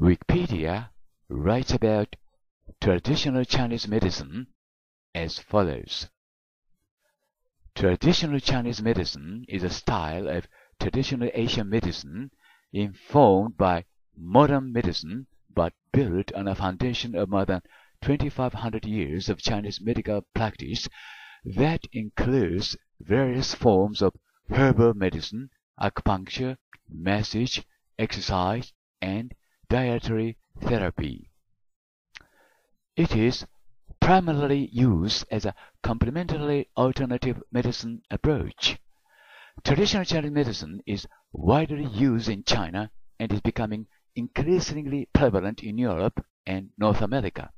Wikipedia writes about traditional Chinese medicine as follows. Traditional Chinese medicine is a style of traditional Asian medicine informed by modern medicine but built on a foundation of more than 2500 years of Chinese medical practice that includes various forms of herbal medicine, acupuncture, massage, exercise, and dietary therapy. It is primarily used as a complementary alternative medicine approach. Traditional Chinese medicine is widely used in China and is becoming increasingly prevalent in Europe and North America.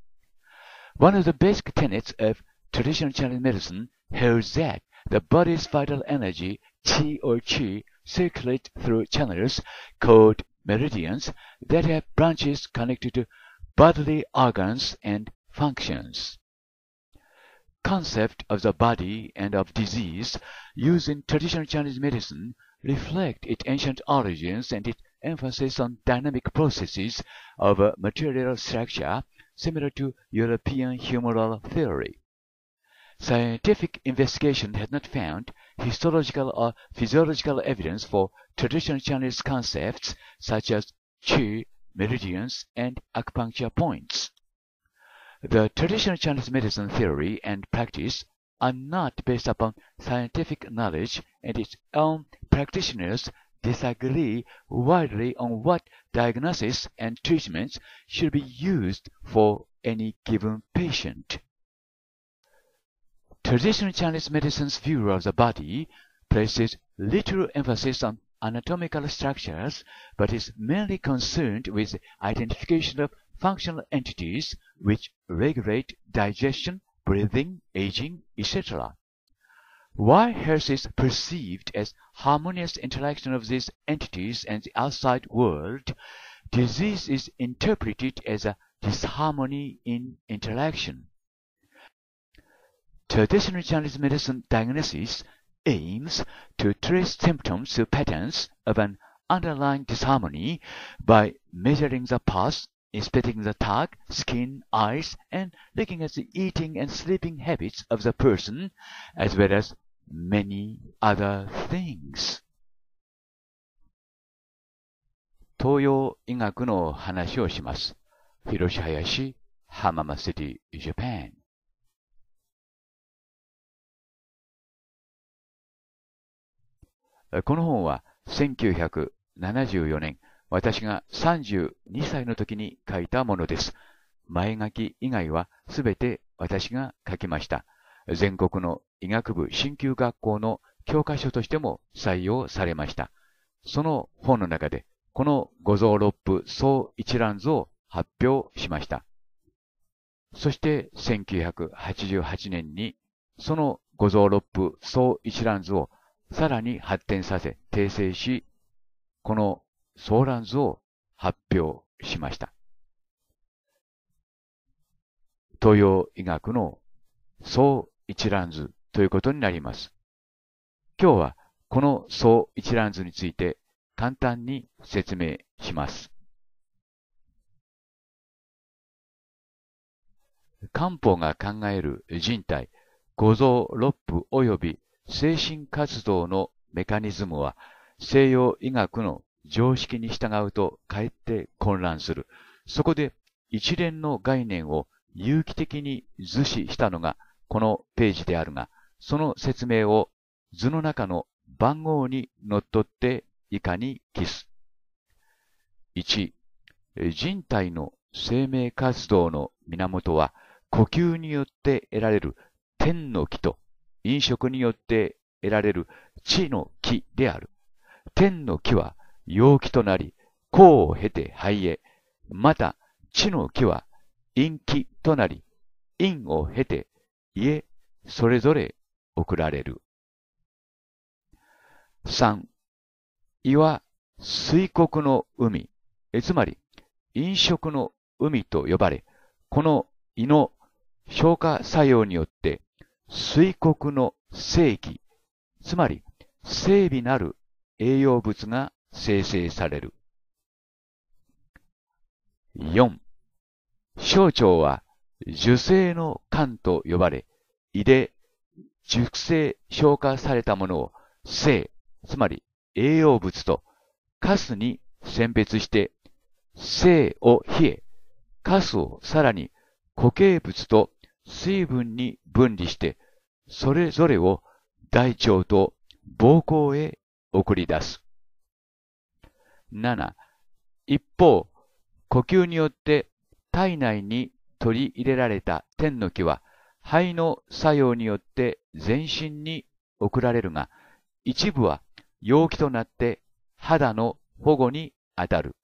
One of the basic tenets of traditional Chinese medicine holds that the body's vital energy, qi or qi, circulate through channels called meridians that have branches connected to bodily organs and functions. Concept of the body and of disease used in traditional Chinese medicine reflect its ancient origins and its emphasis on dynamic processes of material structure similar to European humoral theory. Scientific investigation has not found histological or physiological evidence for traditional Chinese concepts such as qi, meridians, and acupuncture points. The traditional Chinese medicine theory and practice are not based upon scientific knowledge and its own practitioners disagree widely on what diagnosis and treatments should be used for any given patient. Traditional Chinese medicine's view of the body places little emphasis on anatomical structures, but is mainly concerned with identification of functional entities which regulate digestion, breathing, aging, etc. Why health is perceived as harmonious interaction of these entities and the outside world, disease is interpreted as a disharmony in interaction. Traditional Chinese medicine diagnosis aims to trace symptoms to patterns of an underlying disharmony by measuring the pulse, inspecting the tongue, skin, eyes, and looking at the eating and sleeping habits of the person, as well as many other things. 東洋医学の話をします。広林浜松 City, Japan この本は1974年、私が32歳の時に書いたものです。前書き以外はすべて私が書きました。全国の医学部新旧学校の教科書としても採用されました。その本の中で、この五蔵六部総一覧図を発表しました。そして1988年に、その五蔵六部総一覧図をさらに発展させ、訂正し、このソーラン図を発表しました。東洋医学の総一覧図ということになります。今日はこの総一覧図について簡単に説明します。漢方が考える人体、五臓六腑及び精神活動のメカニズムは西洋医学の常識に従うとかえって混乱する。そこで一連の概念を有機的に図示したのがこのページであるが、その説明を図の中の番号にのっとって以下に記す。1、人体の生命活動の源は呼吸によって得られる天の木と飲食によって得られる地の木である。天の木は陽気となり、孔を経て肺へ。また、地の木は陰気となり、陰を経て家それぞれ送られる。三、胃は水国の海、つまり飲食の海と呼ばれ、この胃の消化作用によって水国の正規、つまり整備なる栄養物が生成される。4. 小腸は受精の管と呼ばれ、胃で熟成消化されたものを性、つまり栄養物とカスに選別して、性を冷え、カスをさらに固形物と水分に分離して、それぞれを大腸と膀胱へ送り出す。7. 一方、呼吸によって体内に取り入れられた天の木は、肺の作用によって全身に送られるが、一部は陽気となって肌の保護にあたる。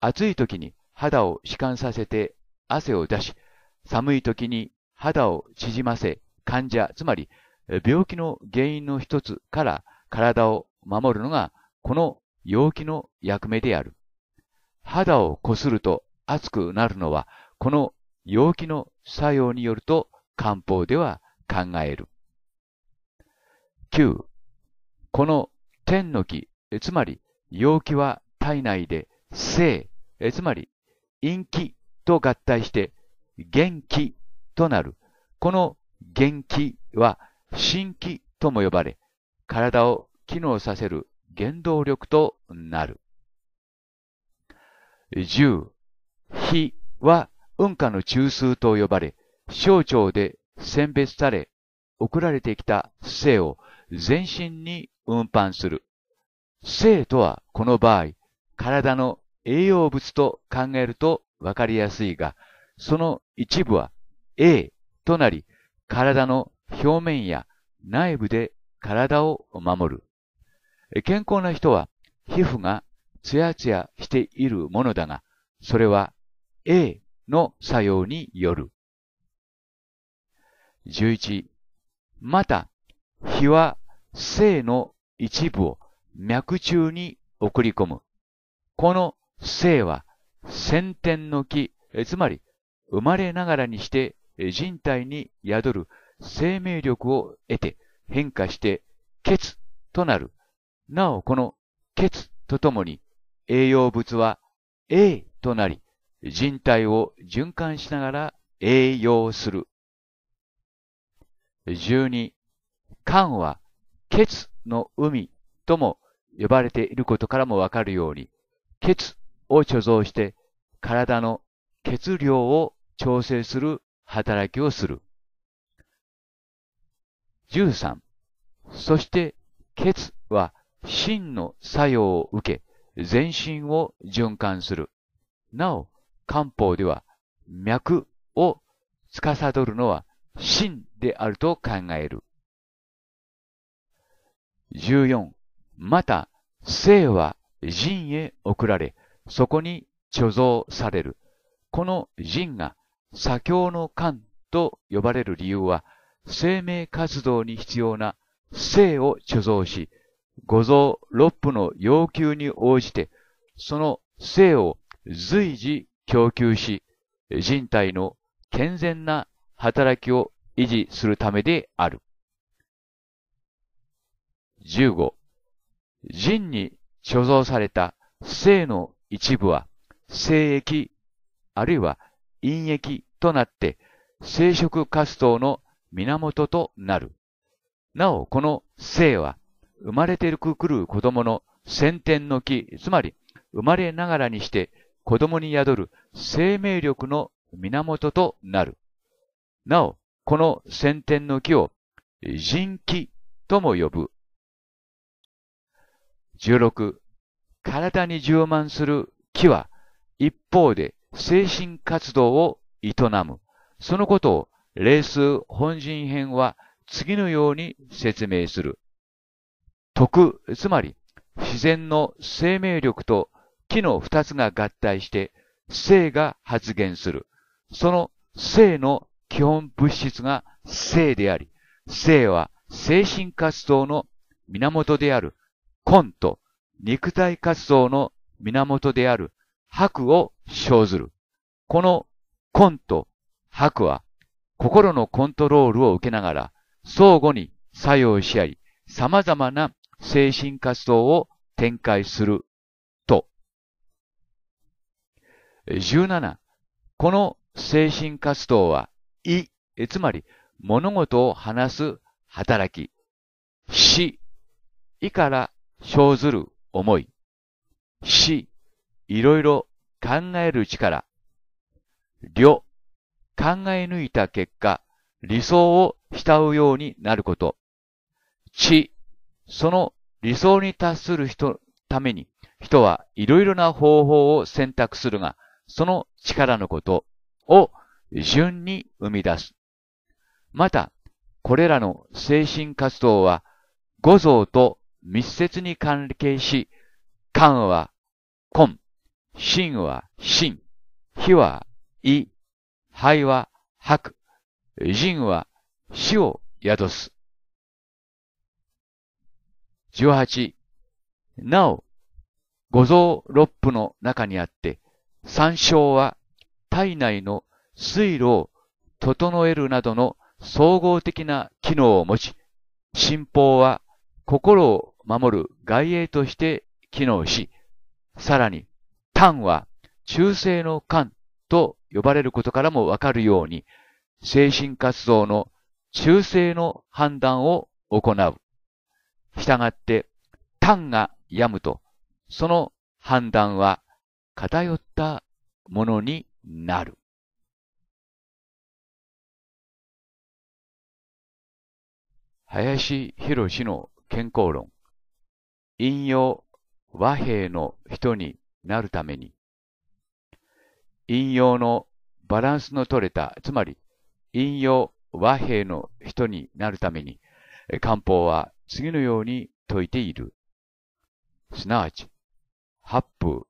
暑い時に肌を弛緩させて汗を出し、寒い時に肌を縮ませ、患者、つまり病気の原因の一つから体を守るのが、この陽気の役目である。肌をこすると熱くなるのは、この陽気の作用によると漢方では考える。9. この天の気、つまり陽気は体内で性、つまり陰気と合体して元気となる。この元気は新気とも呼ばれ、体を機能させる原動力となる。十、火は運化の中枢と呼ばれ、小腸で選別され、送られてきた性を全身に運搬する。性とはこの場合、体の栄養物と考えるとわかりやすいが、その一部は A となり、体の表面や内部で体を守る。健康な人は皮膚がツヤツヤしているものだが、それは A の作用による。11. また、火は性の一部を脈中に送り込む。この性は先天の木、つまり生まれながらにして人体に宿る生命力を得て変化して血となる。なおこの血とともに栄養物は A となり人体を循環しながら栄養する。12、肝は血の海とも呼ばれていることからもわかるように、血を貯蔵して体の血量を調整する働きをする。13、そして血は真の作用を受け、全身を循環する。なお、漢方では脈を司るのは真であると考える。14. また、生は人へ送られ、そこに貯蔵される。この人が左教の間と呼ばれる理由は、生命活動に必要な性を貯蔵し、五蔵六腑の要求に応じて、その性を随時供給し、人体の健全な働きを維持するためである。十五、人に貯蔵された性の一部は、精液、あるいは陰液となって生殖活動の源となる。なお、この生は生まれてくる子供の先天の木、つまり生まれながらにして子供に宿る生命力の源となる。なお、この先天の木を人気とも呼ぶ。16、体に充満する木は一方で精神活動を営む。そのことを、霊数本人編は次のように説明する。徳、つまり、自然の生命力と木の二つが合体して、性が発現する。その性の基本物質が性であり、性は精神活動の源である根と肉体活動の源である白を生ずる。この根と白は心のコントロールを受けながら相互に作用し合い様々な精神活動を展開すると。17、この精神活動は、い、つまり物事を話す働き、し、いから生ずる思い、し、いろいろ考える力、慮、考え抜いた結果、理想を慕うようになること、知、その理想に達する人、ために、人はいろいろな方法を選択するが、その力のことを順に生み出す。また、これらの精神活動は、五臓と密接に関係し、肝は根、心は心、火は意、肺は白、人は死を宿す。18、なお、五臓六腑の中にあって、三章は体内の水路を整えるなどの総合的な機能を持ち、心法は心を守る外衛として機能し、さらに単は中性の間と呼ばれることからもわかるように、精神活動の中性の判断を行う。したがって、単が病むと、その判断は偏ったものになる。林博の健康論。引用和平の人になるために、引用のバランスの取れた、つまり引用和平の人になるために、漢方は次のように説いている。すなわち、八風、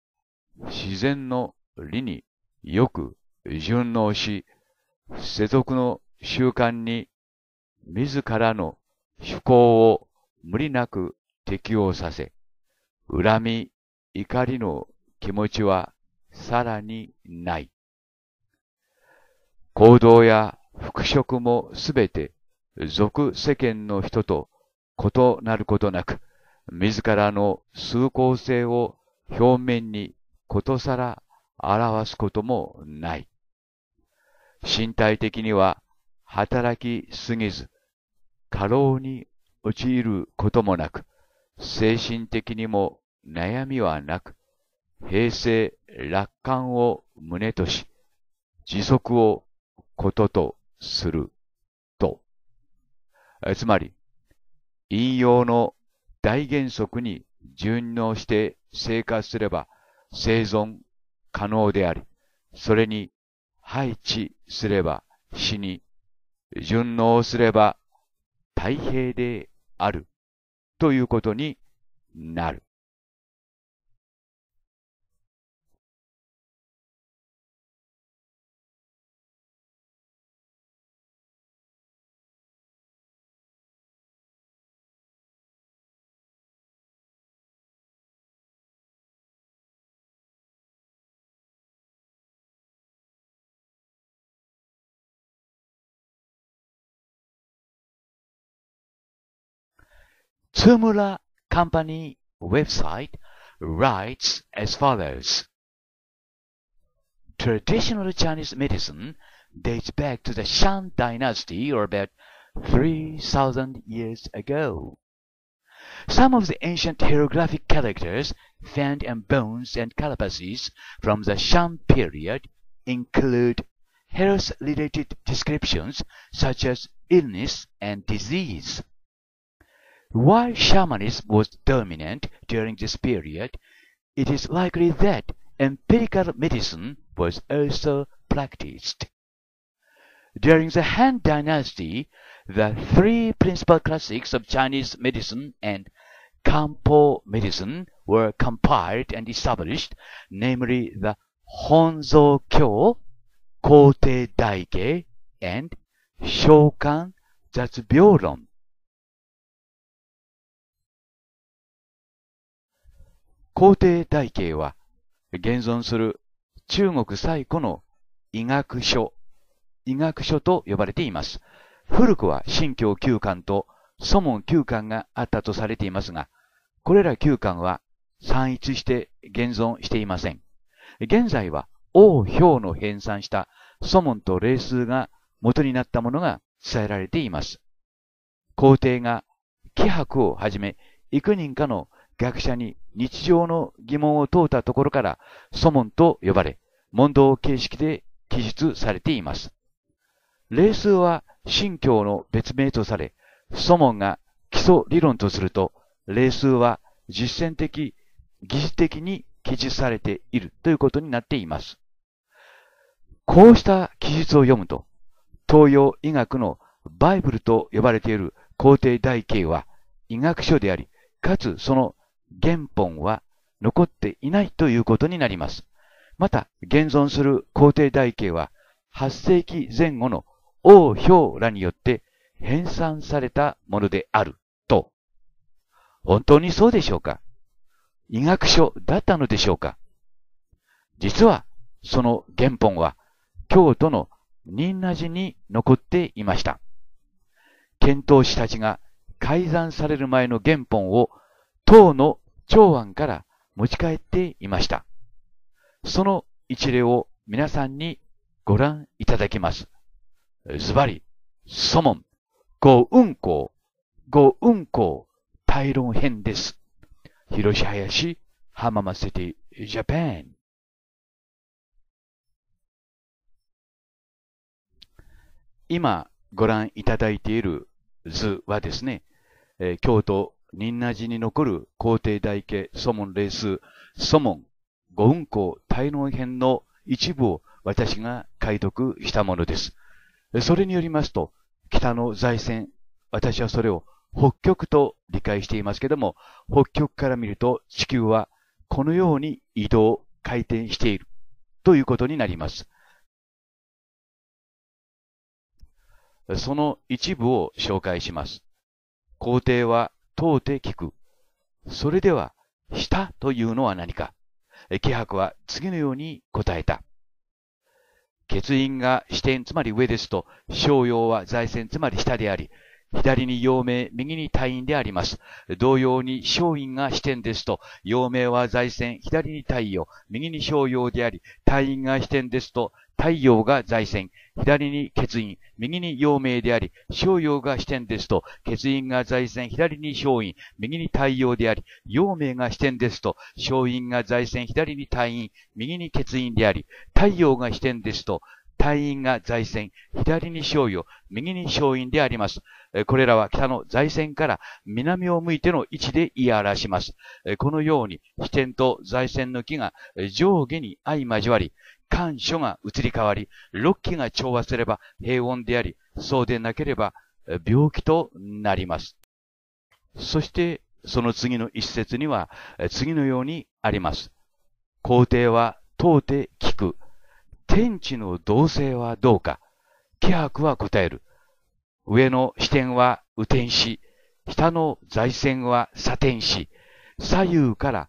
自然の理によく順応し、世俗の習慣に自らの趣向を無理なく適応させ、恨み、怒りの気持ちはさらにない。行動や復職もすべて俗世間の人と異なることなく、自らの崇高性を表面にことさら表すこともない。身体的には働きすぎず、過労に陥ることもなく、精神的にも悩みはなく、平成楽観を旨とし、時速をこととすると。つまり、引用の大原則に順応して生活すれば生存可能であり、それに配置すれば死に、順応すれば太平であるということになる。Sumula Company website writes as follows. Traditional Chinese medicine dates back to the Shang dynasty or about 3,000 years ago. Some of the ancient hieroglyphic characters found in bones and carapaces from the Shang period include health-related descriptions such as illness and disease. While shamanism was dominant during this period, it is likely that empirical medicine was also practiced. During the Han Dynasty, the three principal classics of Chinese medicine and Kampo medicine were compiled and established, namely the Honzo Kyo, Kote Daike, and Shokan Zatsubyo 皇帝体系は、現存する中国最古の医学書、医学書と呼ばれています。古くは新教旧館と祖門旧館があったとされていますが、これら旧館は散逸して現存していません。現在は王表の編纂した祖門と霊数が元になったものが伝えられています。皇帝が、気迫をはじめ、幾人かの学者に日常の疑問を問うたところから祖門と呼ばれ、問答形式で記述されています。霊数は信教の別名とされ、祖門が基礎理論とすると、霊数は実践的、技術的に記述されているということになっています。こうした記述を読むと、東洋医学のバイブルと呼ばれている皇帝大慶は医学書であり、かつその原本は残っていないということになります。また、現存する皇帝台形は、8世紀前後の王氷らによって編纂されたものであると。本当にそうでしょうか医学書だったのでしょうか実は、その原本は、京都の仁和寺に残っていました。遣唐使たちが改ざんされる前の原本を唐の長安から持ち帰っていました。その一例を皆さんにご覧いただきます。ズバリ、ソモン、ご運行、ご運行、対論編です。広し林、浜松シティ、ジャパン。今ご覧いただいている図はですね、京都仁和寺に残る皇帝大家祖門霊数、祖門、御雲行大能編の一部を私が解読したものです。それによりますと、北の財政、私はそれを北極と理解していますけども、北極から見ると地球はこのように移動、回転しているということになります。その一部を紹介します。皇帝は問うて聞く。それでは、したというのは何か。気迫は次のように答えた。欠員が支点つまり上ですと、商用は財線つまり下であり、左に陽明、右に退院であります。同様に商員が支点ですと、陽明は財線、左に太陽、右に商用であり、退院が支点ですと、太陽が財線、左に欠員、右に陽明であり、小陽が視点ですと、欠員が財線、左に小陰、右に太陽であり、陽明が視点ですと、小陰が財線、左に退院、右に欠員であり、太陽が視点ですと、太陰が財線、左に商用、右に商陰であります。これらは北の財線から南を向いての位置で言い表します。このように、視点と財線の木が上下に相交わり、感所が移り変わり、六期が調和すれば平穏であり、そうでなければ病気となります。そして、その次の一節には、次のようにあります。皇帝は問うて聞く。天地の動静はどうか。気迫は答える。上の視点は雨天し、下の財線は左転し、左右から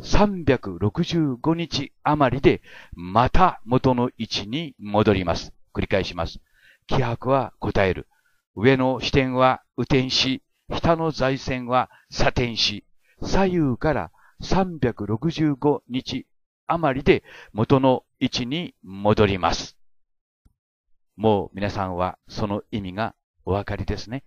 365日余りで、また元の位置に戻ります。繰り返します。気迫は答える。上の視点は雨天し、下の財線は左転し、左右から365日余りで元の位置に戻ります。もう皆さんはその意味がお分かりですね。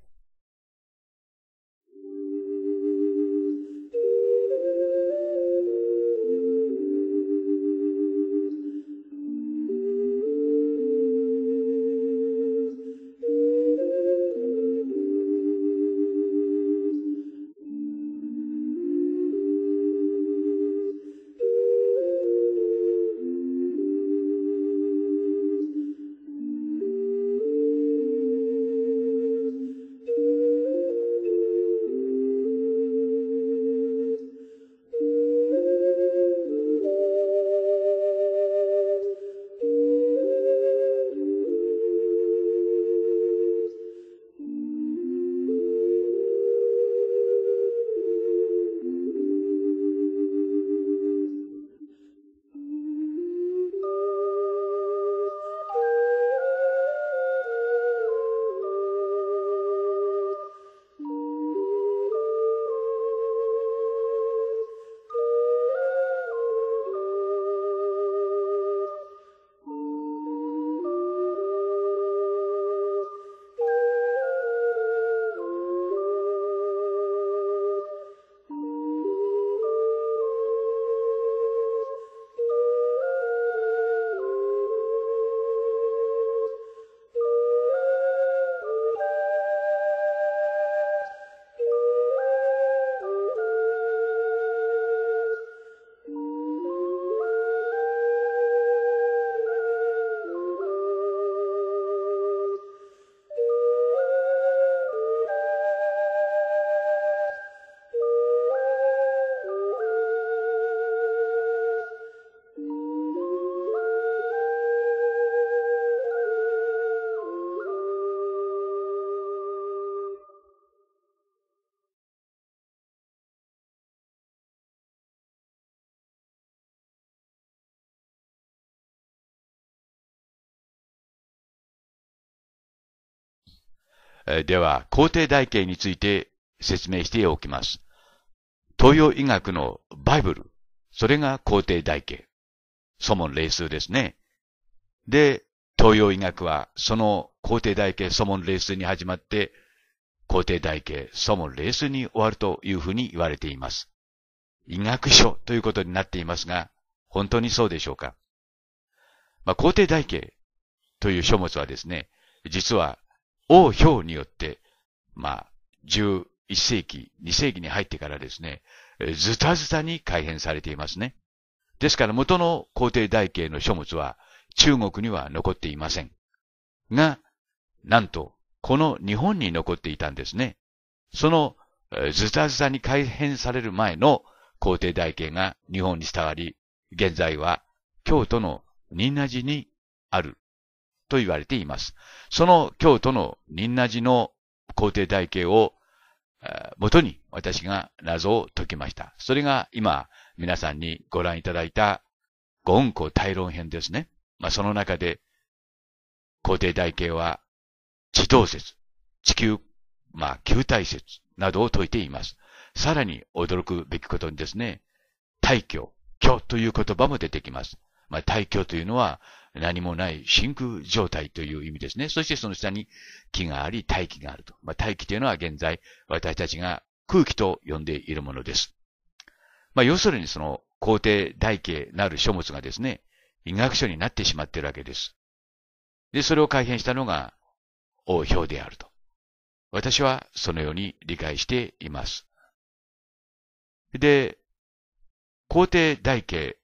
会では皇帝台形について説明しておきます。東洋医学のバイブル、それが皇帝台形。祖門霊数ですね。で、東洋医学はその皇帝台形、祖門霊数に始まって、皇帝台形、祖門霊数に終わるというふうに言われています。医学書ということになっていますが、本当にそうでしょうか。まあ、肯帝台形という書物はですね、実は王氷によって、まあ、11世紀、2世紀に入ってからですね、ズタズタに改変されていますね。ですから元の皇帝大形の書物は中国には残っていません。が、なんと、この日本に残っていたんですね。そのズタズタに改変される前の皇帝大形が日本に伝わり、現在は京都の仁和寺にあると言われています。その京都の仁和寺の皇帝体系を元に私が謎を解きました。それが今皆さんにご覧いただいたご恩公大論編ですね。まあ、その中で皇帝体系は地動説、地球、まあ、球体説などを解いています。さらに驚くべきことにですね、大教、教という言葉も出てきます。まあ、大教というのは、何もない真空状態という意味ですね。そしてその下に気があり、大気があると。まあ、大気というのは現在、私たちが空気と呼んでいるものです。まあ、要するにその皇帝大気なる書物がですね、医学書になってしまっているわけです。で、それを改変したのが王表であると。私はそのように理解しています。で、皇帝大慶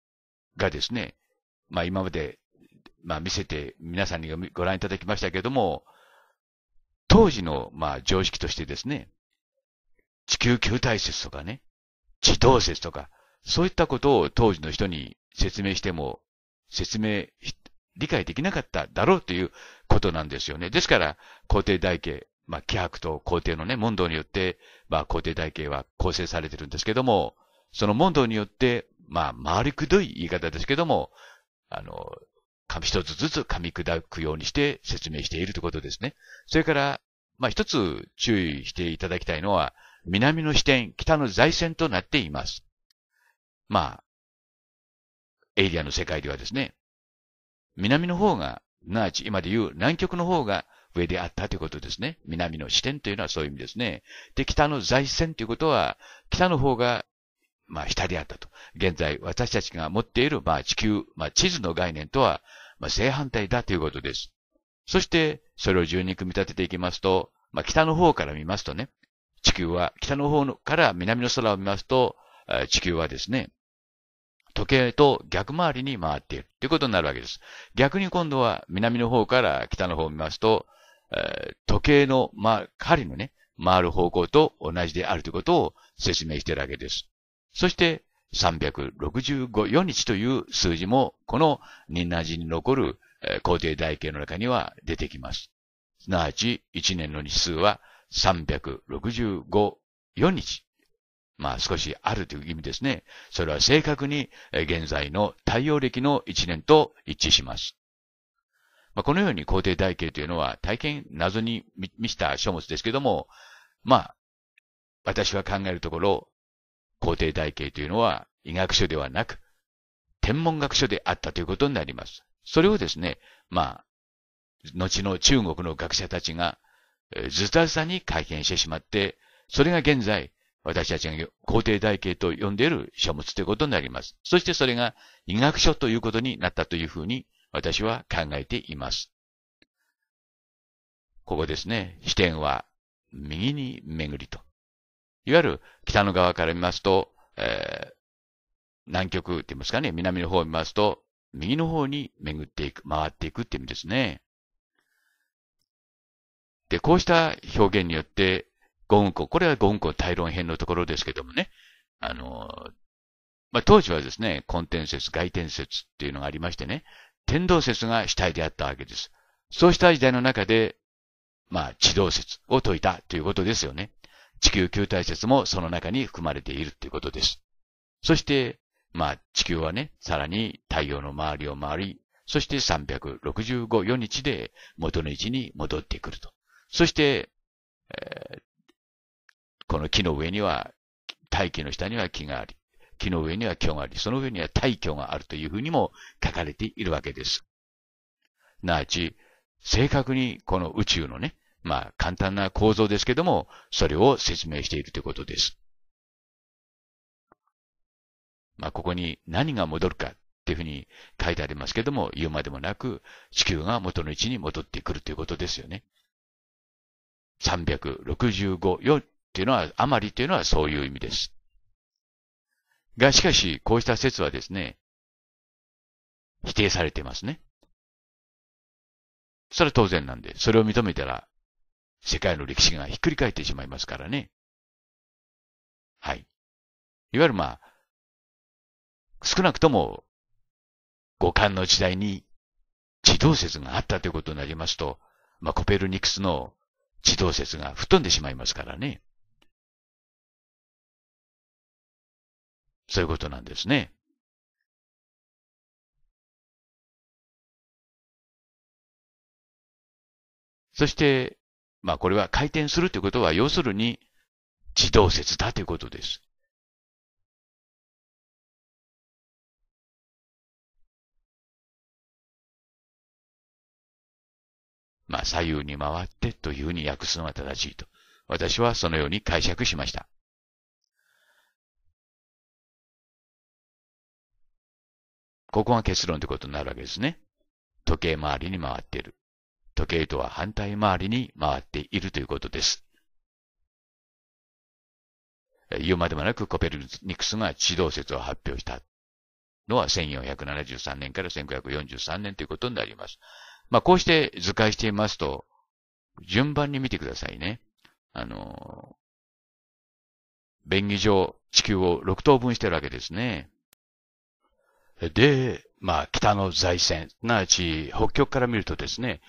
がですね、まあ今までまあ、見せて、皆さんにご覧いただきましたけれども、当時の、まあ、常識としてですね、地球球体説とかね、地動説とか、そういったことを当時の人に説明しても、説明、理解できなかっただろうということなんですよね。ですから、皇帝台形、まあ、気迫と皇帝のね、問答によって、まあ、皇帝台形は構成されてるんですけども、その問答によって、まあ、回りくどい言い方ですけども、あの、一つずつ噛み砕くようにして説明しているということですね。それから、まあ、一つ注意していただきたいのは、南の支点、北の財線となっています。まあ、エイリアの世界ではですね、南の方が、なあち、今で言う南極の方が上であったということですね。南の視点というのはそういう意味ですね。で、北の財線ということは、北の方がまあ、浸り合ったと。現在、私たちが持っている、まあ、地球、まあ、地図の概念とは、まあ、正反対だということです。そして、それを順に組み立てていきますと、まあ、北の方から見ますとね、地球は、北の方から南の空を見ますと、地球はですね、時計と逆回りに回っているということになるわけです。逆に今度は南の方から北の方を見ますと、時計の、ま、あ、針のね、回る方向と同じであるということを説明しているわけです。そして365日という数字も、この仁和寺に残る皇帝台形の中には出てきます。すなわち、1年の日数は365、4日。まあ少しあるという意味ですね。それは正確に現在の太陽暦の1年と一致します。まあ、このように皇帝台形というのは大変謎に満ちた書物ですけども、まあ、私は考えるところ、皇帝体系というのは医学書ではなく、天文学書であったということになります。それをですね、まあ、後の中国の学者たちが、ずたずたに改変してしまって、それが現在、私たちが皇帝体系と呼んでいる書物ということになります。そしてそれが医学書ということになったというふうに私は考えています。ここですね、視点は右に巡りと。いわゆる北の側から見ますと、えー、南極って言いますかね、南の方を見ますと、右の方に巡っていく、回っていくってい意味ですね。で、こうした表現によって、ゴンコ、これはゴンコ対論編のところですけどもね、あの、まあ、当時はですね、根天説、外天説っていうのがありましてね、天動説が主体であったわけです。そうした時代の中で、まあ、地動説を説いたということですよね。地球球体説もその中に含まれているということです。そして、まあ、地球はね、さらに太陽の周りを回り、そして365、4日で元の位置に戻ってくると。そして、えー、この木の上には、大気の下には木があり、木の上には虚があり、その上には大虚があるというふうにも書かれているわけです。なあち、正確にこの宇宙のね、まあ、簡単な構造ですけども、それを説明しているということです。まあ、ここに何が戻るかっていうふうに書いてありますけども、言うまでもなく、地球が元の位置に戻ってくるということですよね。365よっていうのは、あまりっていうのはそういう意味です。が、しかし、こうした説はですね、否定されてますね。それは当然なんで、それを認めたら、世界の歴史がひっくり返ってしまいますからね。はい。いわゆるまあ、少なくとも、五感の時代に地動説があったということになりますと、まあ、コペルニクスの地動説が吹っ飛んでしまいますからね。そういうことなんですね。そして、まあこれは回転するということは、要するに自動説だということです。まあ左右に回ってというふうに訳すのが正しいと。私はそのように解釈しました。ここが結論ということになるわけですね。時計回りに回っている。時計とは反対回りに回っているということです。言うまでもなくコペルニクスが地動説を発表したのは1473年から1 5 4 3年ということになります。まあ、こうして図解していますと、順番に見てくださいね。あの、便宜上地球を6等分してるわけですね。で、まあ、北の財線、すなわち北極から見るとですね、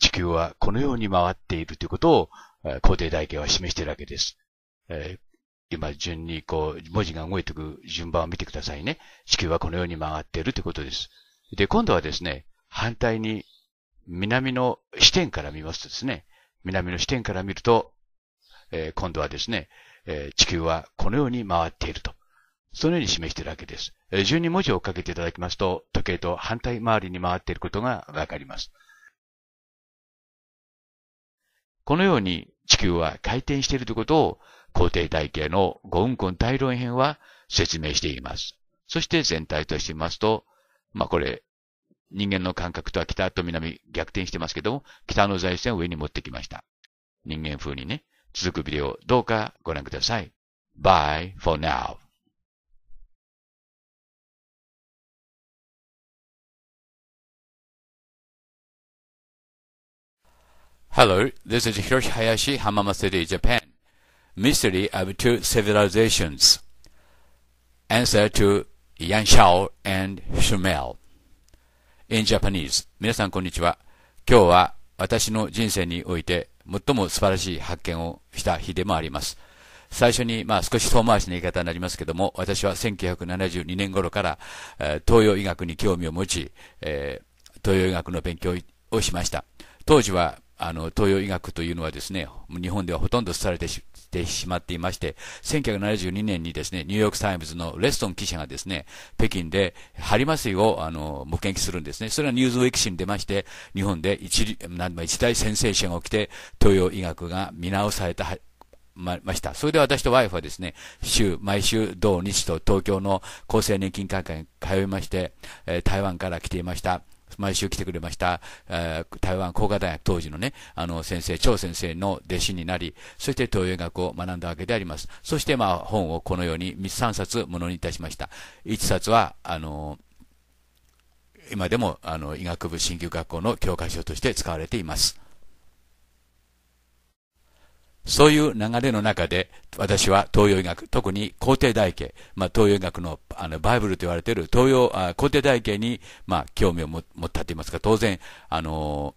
地球はこのように回っているということを、皇帝大家は示しているわけです。今、順にこう、文字が動いていく順番を見てくださいね。地球はこのように回っているということです。で、今度はですね、反対に、南の視点から見ますとですね、南の視点から見ると、えー、今度はですね、えー、地球はこのように回っていると。そのように示しているわけです。順に文字をかけていただきますと、時計と反対回りに回っていることがわかります。このように地球は回転しているということを、皇帝体系のゴンゴン大論編は説明しています。そして全体としてみますと、まあこれ、人間の感覚とは北と南逆転してますけども、北の財政を上に持ってきました。人間風にね、続くビデオどうかご覧ください。Bye for now. Hello, this is Hiroshi Hayashi, Hamama City, Japan. Mystery of Two Civilizations. Answer to Yanshao and Shumel. In Japanese. 皆さんこんにちは。今日は私の人生において最も素晴らしい発見をした日でもあります。最初に、まあ少し遠回しの言い方になりますけども、私は1972年頃から、えー、東洋医学に興味を持ち、えー、東洋医学の勉強をしました。当時はあの東洋医学というのはですね日本ではほとんど廃れてしまっていまして1972年にですねニューヨーク・タイムズのレストン記者がですね北京で針麻酔をあの目撃するんですねそれはニューズウィク誌に出まして日本で一一大先生セが起きて東洋医学が見直されたまました。それで私とワイフはですね、週、毎週、同日と東京の厚生年金会館に通いまして、えー、台湾から来ていました、毎週来てくれました、えー、台湾工科大学当時のね、あの先生、張先生の弟子になり、そして東洋医学を学んだわけであります。そしてまあ本をこのように3冊ものにいたしました。1冊は、あの今でもあの医学部鍼灸学校の教科書として使われています。そういう流れの中で、私は東洋医学、特に皇帝大家、まあ、東洋医学のあのバイブルと言われている東洋あ皇帝大家に、まあ、興味を持ったと言いますか、当然、あの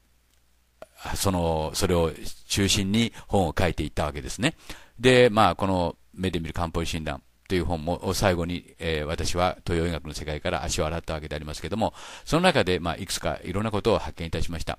ー、その、それを中心に本を書いていったわけですね。で、まあ、この目で見る漢方診断という本も最後に、えー、私は東洋医学の世界から足を洗ったわけでありますけれども、その中で、まあ、いくつかいろんなことを発見いたしました。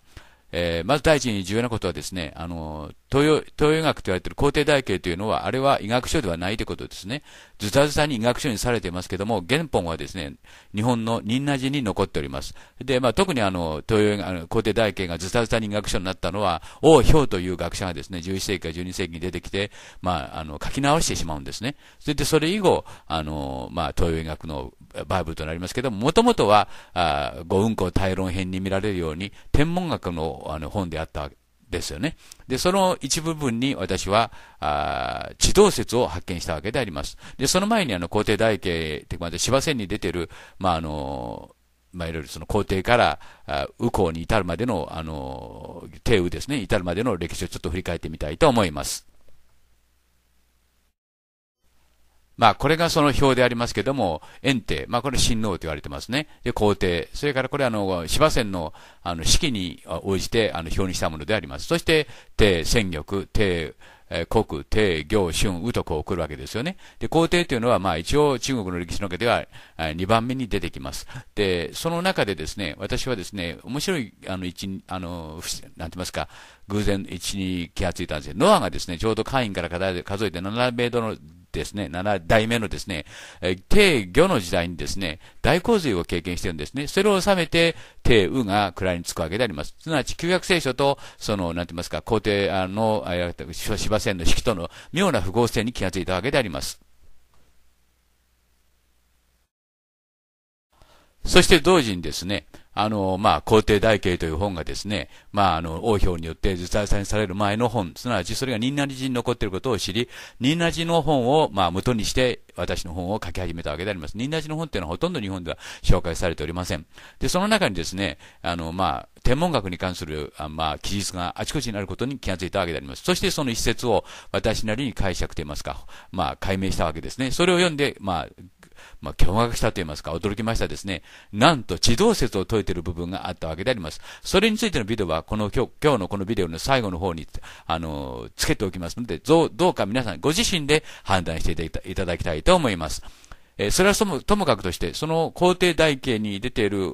えー、まず第一に重要なことはですね、あの、東洋、東洋医学と言われている皇帝台形というのは、あれは医学書ではないということですね。ずたずたに医学書にされていますけども、原本はですね、日本の仁和寺に残っております。で、まあ、特にあの、東洋医学、台形がずたずたに医学書になったのは、王氷という学者がですね、11世紀から12世紀に出てきて、まあ、あの、書き直してしまうんですね。それで、それ以後、あの、まあ、東洋医学のバイブルとなりますけども、もともとは、あご運行大論編に見られるように、天文学のあの本であったですよね。で、その一部分に私は、あ地動説を発見したわけであります。で、その前にあの、皇帝大慶って、まず芝線に出てる、まあ、あの、まあ、いろいろその皇帝から、あ右皇に至るまでの、あの、帝右ですね、至るまでの歴史をちょっと振り返ってみたいと思います。まあ、これがその表でありますけども、炎帝、まあ、これ親王と言われてますね。で、皇帝、それからこれあの、芝仙の、あの、式に応じて、あの、表にしたものであります。そして、帝、戦玉、帝、えー、国、帝、行、春、宇とこう来るわけですよね。で、皇帝というのは、まあ一応中国の歴史の中では、2番目に出てきます。で、その中でですね、私はですね、面白い、あの、一、あの、なんて言いますか、偶然一に気がついたんですよ。ノアがですね、ちょうど会員から数えて7名度のですね、7代目のですね、帝魚の時代にですね、大洪水を経験してるんですね。それを収めて、帝羽が位につくわけであります。すなわち、旧約聖書と、その、なんて言いますか、皇帝の、芝線遷の式との妙な不合成に気がついたわけであります。そして同時にですね、あの、まあ、皇帝大慶という本がですね、まあ、あの、王表によって実際にされる前の本、すなわちそれが仁和寺に残っていることを知り、仁和寺の本を、まあ、元にして、私の本を書き始めたわけであります。仁和寺の本っていうのはほとんど日本では紹介されておりません。で、その中にですね、あの、まあ、天文学に関する、あまあ、記述があちこちになることに気がついたわけであります。そしてその一節を私なりに解釈といいますか、まあ、解明したわけですね。それを読んで、まあ、まあ、驚愕したと言いますか、驚きましたですね。なんと、地動説を解いている部分があったわけであります。それについてのビデオは、この今日、今日のこのビデオの最後の方に、あの、つけておきますので、どう、どうか皆さんご自身で判断していただきたいと思います。えー、それはともともかくとして、その皇帝台形に出ている、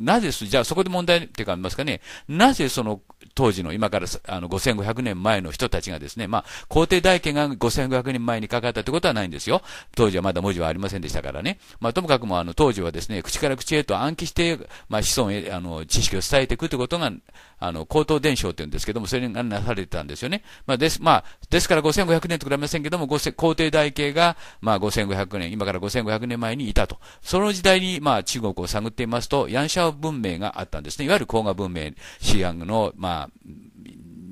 なぜじゃあそこで問題ってかありますかね、なぜその当時の今からあの5500年前の人たちがですね、まあ、皇帝大家が5500年前にかかったってことはないんですよ。当時はまだ文字はありませんでしたからね。まあ、ともかくもあの当時はですね、口から口へと暗記して、まあ、子孫へあの知識を伝えていくということが、あの、高等伝承って言うんですけども、それがなされてたんですよね。まあ、です、まあ、ですから5500年と比べませんけども、皇帝大家が、まあ、5500年、今から5500 5500年前にいたと。その時代に、まあ、中国を探っていますと、ヤンシャオ文明があったんですね。いわゆる黄河文明、シアングの、まあ、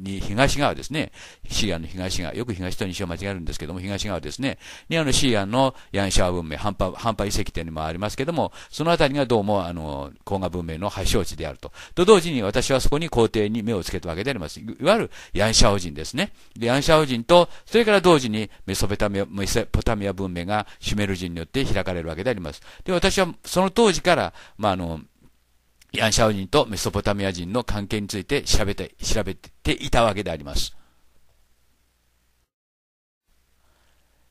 に東側ですね、シ西アの東側、よく東と西を間違えるんですけども、東側ですね、にあの西アのヤンシャー文明、ハンパ、端遺跡というのもありますけども、そのあたりがどうも、あの、黄河文明の発祥地であると。と同時に私はそこに皇帝に目をつけたわけであります。いわゆるヤンシャオ人ですね。で、ヤンシャオ人と、それから同時にメソペタミア、メソポタミア文明がシュメル人によって開かれるわけであります。で、私はその当時から、まあ、あの、ヤン・シャオ人ンとメソポタミア人の関係について調べて、調べていたわけであります。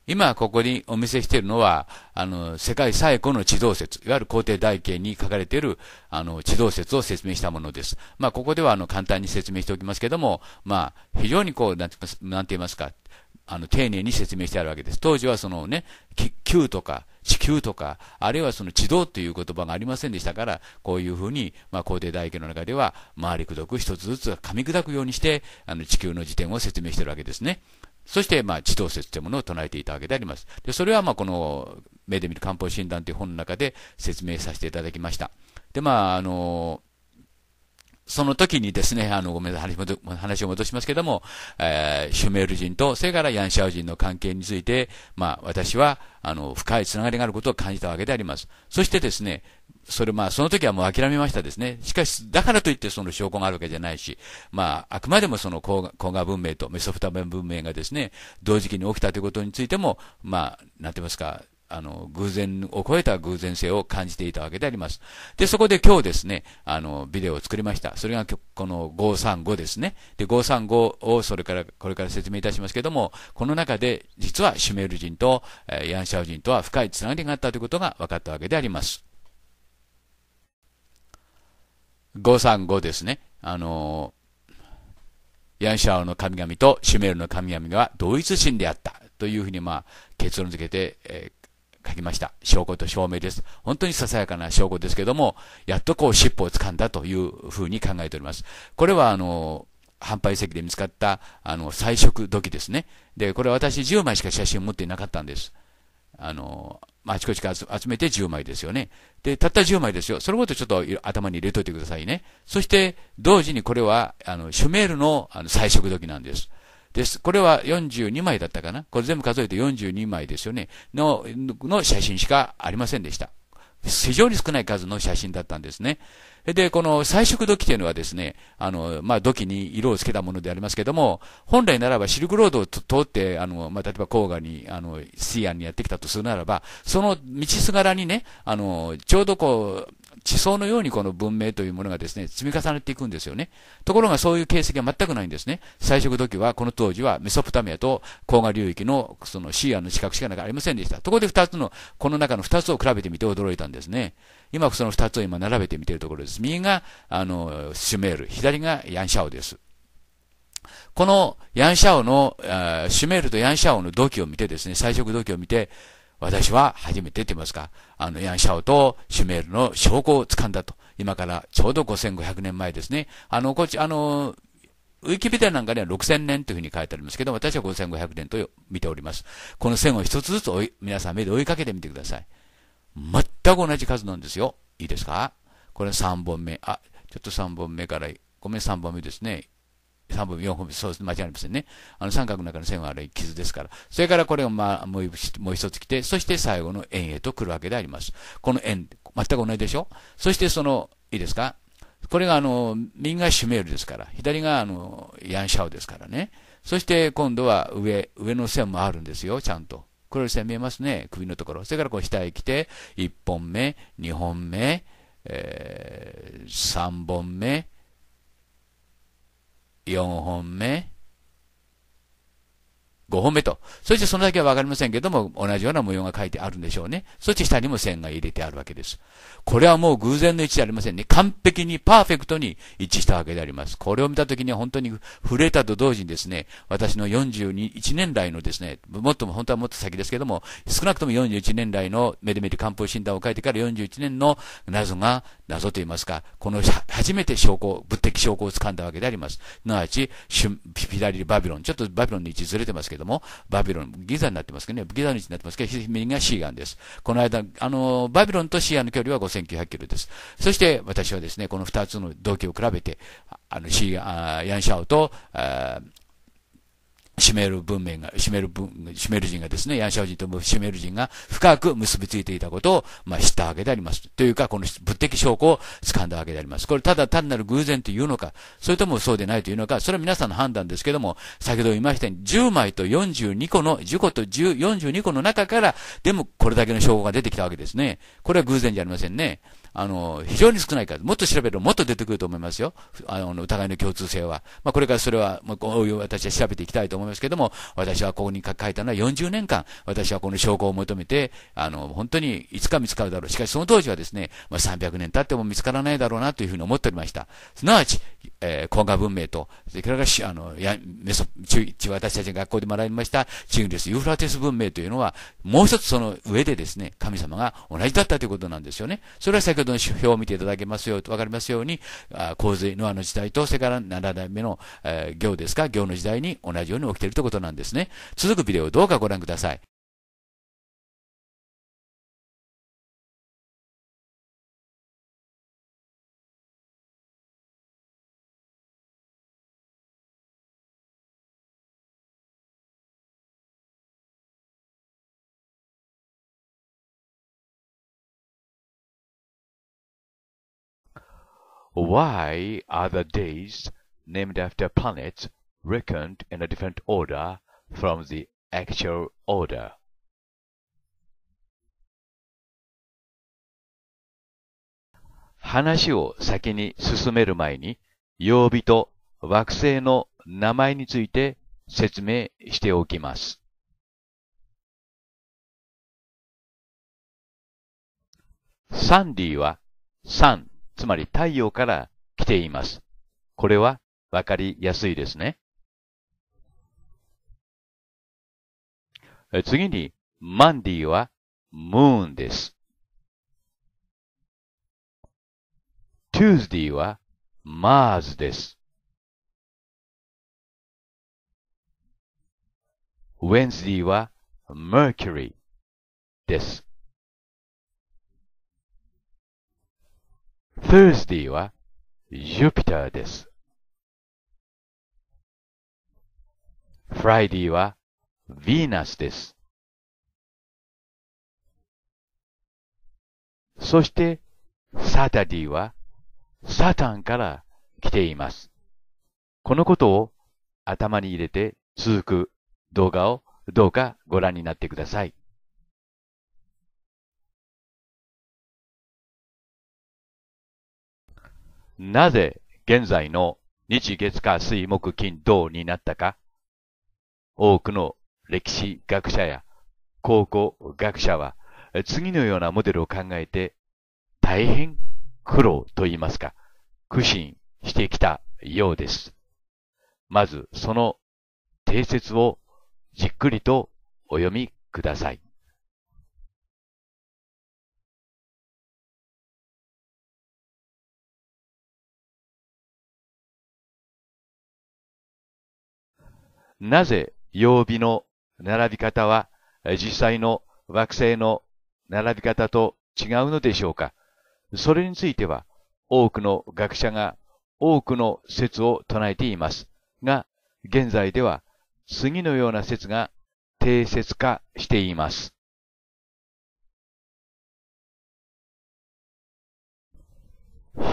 今ここにお見せしているのは、あの、世界最古の地動説、いわゆる皇帝大形に書かれている、あの、地動説を説明したものです。まあ、ここではあの、簡単に説明しておきますけども、まあ、非常にこう、なんて言いますか、あの、丁寧に説明してあるわけです。当時はそのね、気球とか地球とか、あるいはその地道という言葉がありませんでしたから、こういうふうに、まあ、皇帝大家の中では、回りくどく一つずつ噛み砕くようにして、あの、地球の時点を説明しているわけですね。そして、まあ、地動説というものを唱えていたわけであります。で、それは、まあ、この、目で見る漢方診断という本の中で説明させていただきました。で、まあ、あの、その時にですね、あの、ごめんなさい、話を戻しますけども、えー、シュメール人と、それからヤンシャオ人の関係について、まあ、私は、あの、深いつながりがあることを感じたわけであります。そしてですね、それまあ、その時はもう諦めましたですね。しかし、だからといってその証拠があるわけじゃないし、まあ、あくまでもその黄河文明とメソフタ文明がですね、同時期に起きたということについても、まあ、なんて言いますか、あの、偶然を超えた偶然性を感じていたわけであります。で、そこで今日ですね、あの、ビデオを作りました。それがこの535ですね。で、535をそれから、これから説明いたしますけども、この中で実はシュメール人と、えヤンシャオ人とは深いつながりがあったということが分かったわけであります。535ですね。あの、ヤンシャオの神々とシュメールの神々が同一神であったというふうに、まあ、結論付けて、えー書きました。証拠と証明です。本当にささやかな証拠ですけども、やっとこう尻尾を掴んだというふうに考えております。これはあの、反敗席で見つかった、あの、彩色土器ですね。で、これ私10枚しか写真を持っていなかったんです。あの、まあ、あちこちから集めて10枚ですよね。で、たった10枚ですよ。そのことちょっと頭に入れといてくださいね。そして、同時にこれは、あの、シュメールの、あの、彩色土器なんです。です。これは42枚だったかなこれ全部数えて42枚ですよね。の、の写真しかありませんでした。非常に少ない数の写真だったんですね。で、この彩色土器というのはですね、あの、まあ、土器に色をつけたものでありますけども、本来ならばシルクロードを通って、あの、まあ、例えば黄河に、あの、西安にやってきたとするならば、その道すがらにね、あの、ちょうどこう、地層のようにこの文明というものがですね、積み重ねていくんですよね。ところがそういう形跡は全くないんですね。最初土器は、この当時はメソプタミアと黄河流域のそのシーアの近くしかなかありませんでした。ところで二つの、この中の二つを比べてみて驚いたんですね。今その二つを今並べてみているところです。右が、あの、シュメール、左がヤンシャオです。このヤンシャオの、シュメールとヤンシャオの土器を見てですね、彩色土器を見て、私は初めてと言いますか、あの、ヤン・シャオとシュメールの証拠を掴んだと。今からちょうど5500年前ですね。あの、こっち、あの、ウィキペディアなんかには6000年というふうに書いてありますけど、私は5500年と見ております。この線を一つずつい、皆さん目で追いかけてみてください。全く同じ数なんですよ。いいですかこれ3本目。あ、ちょっと3本目から、ごめん3本目ですね。3本4本そう間違いありませんね。あの三角の中の線はあれ傷ですから。それからこれをまあもう一つ来て、そして最後の円へと来るわけであります。この円、全く同じでしょそしてその、いいですかこれがあの、右がシュメールですから、左があの、ヤンシャオですからね。そして今度は上、上の線もあるんですよ、ちゃんと。黒い線見えますね、首のところ。それからこう下へ来て、1本目、2本目、えー、3本目、4本目5本目と。そしてその先はわかりませんけども、同じような模様が書いてあるんでしょうね。そして下にも線が入れてあるわけです。これはもう偶然の位置じゃありませんね。完璧にパーフェクトに一致したわけであります。これを見たときには本当に震えたと同時にですね、私の41年来のですね、もっとも本当はもっと先ですけども、少なくとも41年来のメルメル漢方診断を書いてから41年の謎が、謎と言いますか、この初めて証拠、物的証拠を掴んだわけであります。すなわち、左バビロン。ちょっとバビロンの位置ずれてますけどども、バビロン、ギザになってますけどね、ギザの位置になってますけど、右がシーガンです。この間、あの、バビロンとシーガンの距離は5900キロです。そして私はですね、この2つの動機を比べて、あの、シーガン、ヤンシャオと、シュメール文明が、シュメール文、シュメール人がですね、ヤンシャオ人とシュメール人が深く結びついていたことを、まあ、知ったわけであります。というか、この物的証拠を掴んだわけであります。これただ単なる偶然というのか、それともそうでないというのか、それは皆さんの判断ですけども、先ほど言いましたように、10枚と42個の、10個と10 42個の中から、でもこれだけの証拠が出てきたわけですね。これは偶然じゃありませんね。あの、非常に少ないから、もっと調べるともっと出てくると思いますよ。あの、疑いの共通性は。まあ、これからそれは、まあ、私は調べていきたいと思いますけども、私はここに書いたのは40年間、私はこの証拠を求めて、あの、本当にいつか見つかるだろう。しかしその当時はですね、まあ、300年経っても見つからないだろうなというふうに思っておりました。すなわち、えー、工文明と、それから、あの、や、メソ、私たちが学校で学びました、チングリス、ユーフラテス文明というのは、もう一つその上でですね、神様が同じだったということなんですよね。それは先けどの指標を見ていただけますよと分かりますように、洪水、ノアの時代と、それから7代目の、えー、行ですか、行の時代に同じように起きているということなんですね。続くビデオをどうかご覧ください。Why are the days named after planets reckoned in a different order from the actual order?「話を先に進める前に、曜日と惑星の名前について説明しておきます。サンディはサンつまり太陽から来ています。これはわかりやすいですね。次に、マンディはムーンです。トゥースディはマーズです。ウェンズディは m ーキュリーです。Thursday は Jupiter です。Friday は Venus です。そして Saturday は s a サタ n から来ています。このことを頭に入れて続く動画をどうかご覧になってください。なぜ現在の日月火水木金土になったか、多くの歴史学者や考古学者は次のようなモデルを考えて大変苦労と言いますか、苦心してきたようです。まずその定説をじっくりとお読みください。なぜ曜日の並び方は実際の惑星の並び方と違うのでしょうかそれについては多くの学者が多くの説を唱えていますが、現在では次のような説が定説化しています。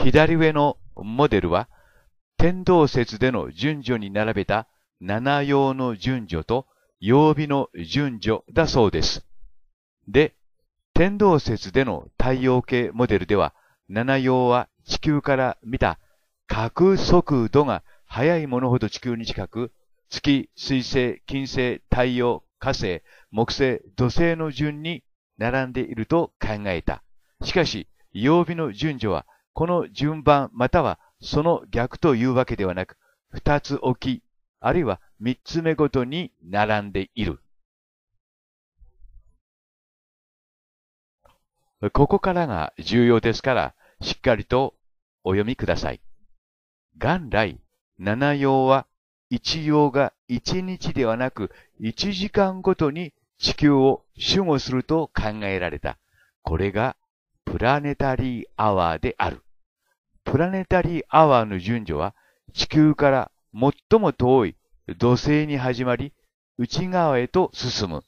左上のモデルは天動説での順序に並べた七曜の順序と曜日の順序だそうです。で、天動説での太陽系モデルでは、七曜は地球から見た角速度が速いものほど地球に近く、月、水星、金星、太陽、火星、木星、土星の順に並んでいると考えた。しかし、曜日の順序は、この順番またはその逆というわけではなく、二つ置きあるいは三つ目ごとに並んでいる。ここからが重要ですから、しっかりとお読みください。元来、七曜は一曜が一日ではなく一時間ごとに地球を守護すると考えられた。これがプラネタリーアワーである。プラネタリーアワーの順序は地球から最も遠い土星に始まり、内側へと進む。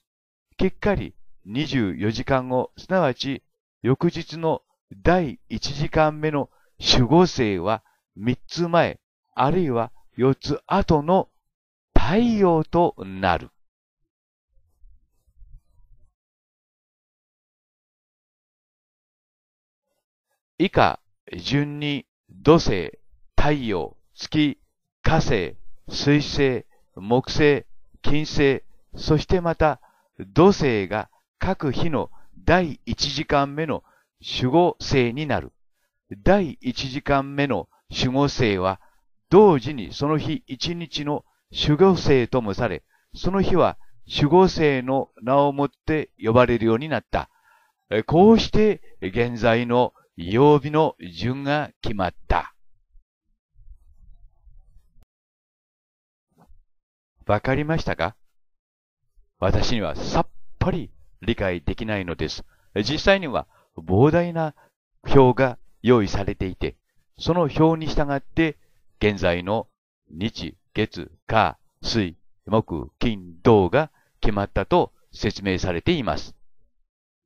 結果に24時間後、すなわち翌日の第1時間目の守護星は3つ前、あるいは4つ後の太陽となる。以下、順に土星、太陽、月、火星、水星、木星、金星、そしてまた土星が各日の第1時間目の守護星になる。第1時間目の守護星は同時にその日1日の守護星ともされ、その日は守護星の名をもって呼ばれるようになった。こうして現在の曜日の順が決まった。わかりましたか私にはさっぱり理解できないのです。実際には膨大な表が用意されていて、その表に従って現在の日、月、火、水、木、金、銅が決まったと説明されています。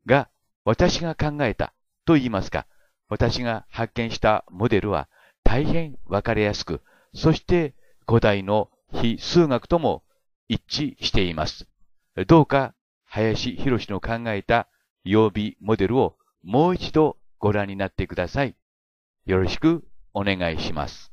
が、私が考えたと言いますか、私が発見したモデルは大変わかりやすく、そして古代の非数学とも一致しています。どうか林博士の考えた曜日モデルをもう一度ご覧になってください。よろしくお願いします。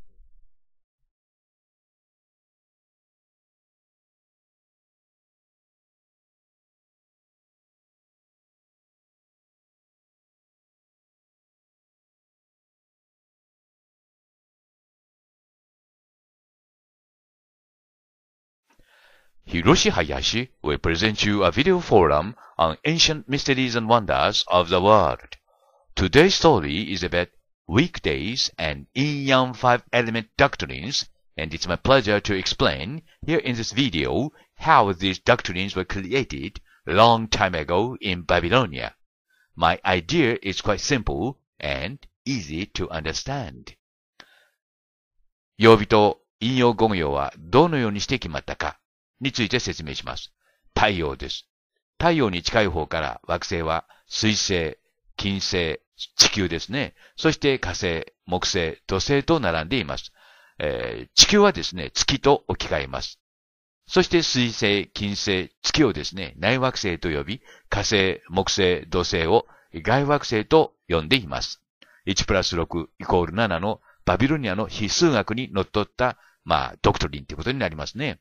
Hiroshi Hayashi will present you a video forum on ancient mysteries and wonders of the world. Today's story is about weekdays and yin-yang five-element doctrines, and it's my pleasure to explain here in this video how these doctrines were created long time ago in Babylonia. My idea is quite simple and easy to understand. 曜日と引用語名はどのようにして決まったかについて説明します。太陽です。太陽に近い方から惑星は水星、金星、地球ですね。そして火星、木星、土星と並んでいます。えー、地球はですね、月と置き換えます。そして水星、金星、月をですね、内惑星と呼び、火星、木星、土星を外惑星と呼んでいます。1プラス6イコール7のバビロニアの非数学に則っった、まあ、ドクトリンということになりますね。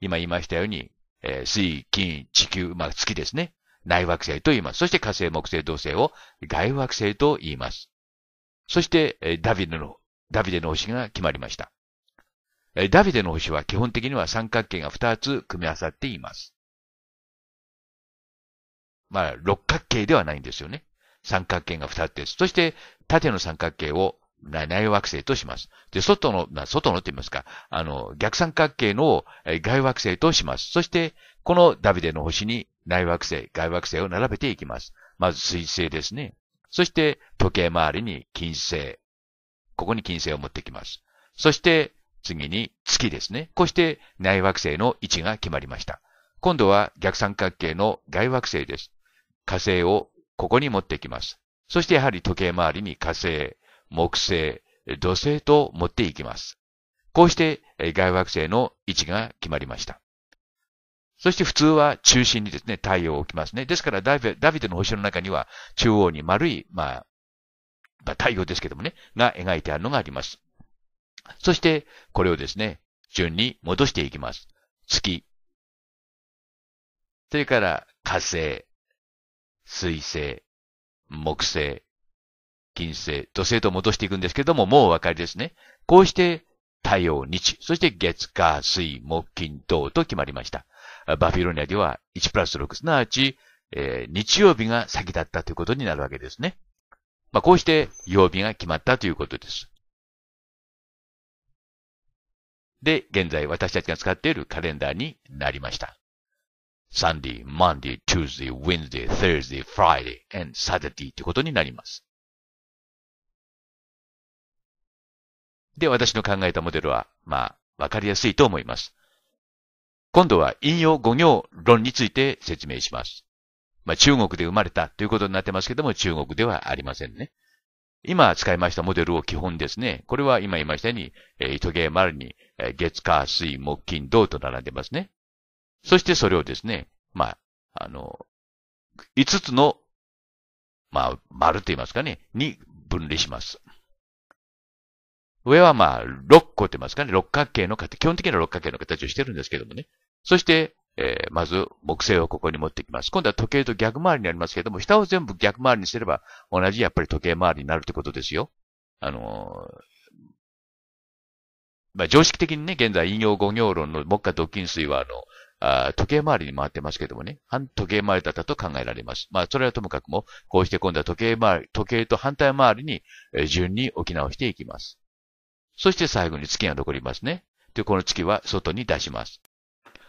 今言いましたように、えー、水、金、地球、まあ、月ですね。内惑星と言います。そして火星、木星、土星を外惑星と言います。そして、えー、ダビデの、ダビデの星が決まりました。えー、ダビデの星は基本的には三角形が2つ組み合わさっています。まあ、六角形ではないんですよね。三角形が2つです。そして、縦の三角形を内惑星とします。で、外の、外のって言いますか、あの、逆三角形の外惑星とします。そして、このダビデの星に内惑星、外惑星を並べていきます。まず水星ですね。そして、時計回りに金星。ここに金星を持ってきます。そして、次に月ですね。こうして内惑星の位置が決まりました。今度は逆三角形の外惑星です。火星をここに持ってきます。そしてやはり時計回りに火星。木星、土星と持っていきます。こうして外惑星の位置が決まりました。そして普通は中心にですね、太陽を置きますね。ですからダビデの星の中には中央に丸い、まあ、まあ、太陽ですけどもね、が描いてあるのがあります。そしてこれをですね、順に戻していきます。月。それから火星、水星、木星、金星、土星と戻していくんですけども、もうお分かりですね。こうして、太陽、日、そして月、火、水、木、金、土と決まりました。バビロニアでは1プラス6、すなわち、えー、日曜日が先だったということになるわけですね。まあ、こうして曜日が決まったということです。で、現在私たちが使っているカレンダーになりました。Sunday, Monday, Tuesday, Wednesday, Thursday, Friday, and Saturday ということになります。で、私の考えたモデルは、まあ、わかりやすいと思います。今度は引用語行論について説明します。まあ、中国で生まれたということになってますけども、中国ではありませんね。今使いましたモデルを基本ですね。これは今言いましたように、えー、糸芸丸に、えー、月、火、水、木、金、銅と並んでますね。そしてそれをですね、まあ、あの、5つの、まあ、丸と言いますかね、に分類します。上はまあ、6個って言いますかね、六角形の形、基本的には六角形の形をしてるんですけどもね。そして、えー、まず木星をここに持ってきます。今度は時計と逆回りになりますけども、下を全部逆回りにすれば、同じやっぱり時計回りになるってことですよ。あのー、まあ、常識的にね、現在、引用五行論の木下土金水は、あの、あ時計回りに回ってますけどもね、反時計回りだったと考えられます。まあ、それはともかくも、こうして今度は時計回り、時計と反対回りに、え順に置き直していきます。そして最後に月が残りますね。で、この月は外に出します。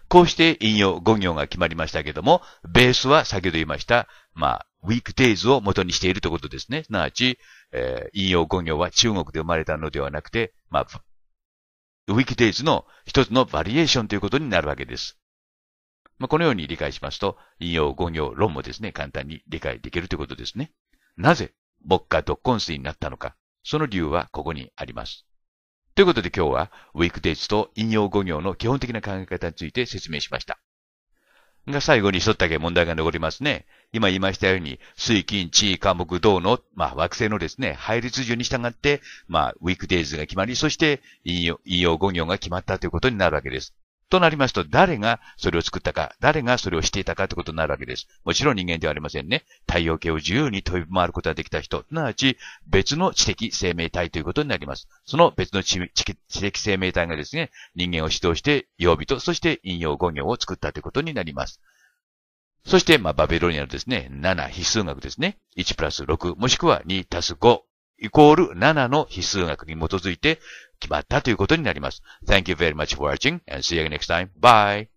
こうして引用5行が決まりましたけども、ベースは先ほど言いました、まあ、ウィークデイズを元にしているということですね。すなわち、えー、引用5行は中国で生まれたのではなくて、まあ、ウィークデイズの一つのバリエーションということになるわけです。まあ、このように理解しますと、引用5行論もですね、簡単に理解できるということですね。なぜ、木下独根水になったのか、その理由はここにあります。ということで今日は、ウィークデイズと引用語行の基本的な考え方について説明しました。が最後に一つだけ問題が残りますね。今言いましたように、水金地位科目銅の、まあ、惑星のですね、配列順に従って、まあ、ウィークデイズが決まり、そして引用、引用語行が決まったということになるわけです。となりますと、誰がそれを作ったか、誰がそれをしていたかということになるわけです。もちろん人間ではありませんね。太陽系を自由に飛び回ることができた人、すなわち別の知的生命体ということになります。その別の知的生命体がですね、人間を指導して、曜日と、そして引用語行を作ったということになります。そして、まあ、バビロニアのですね、7、非数学ですね。1プラス6、もしくは2たす5イコール7の比数学に基づいて決まったということになります。Thank you very much for watching and see you next time. Bye!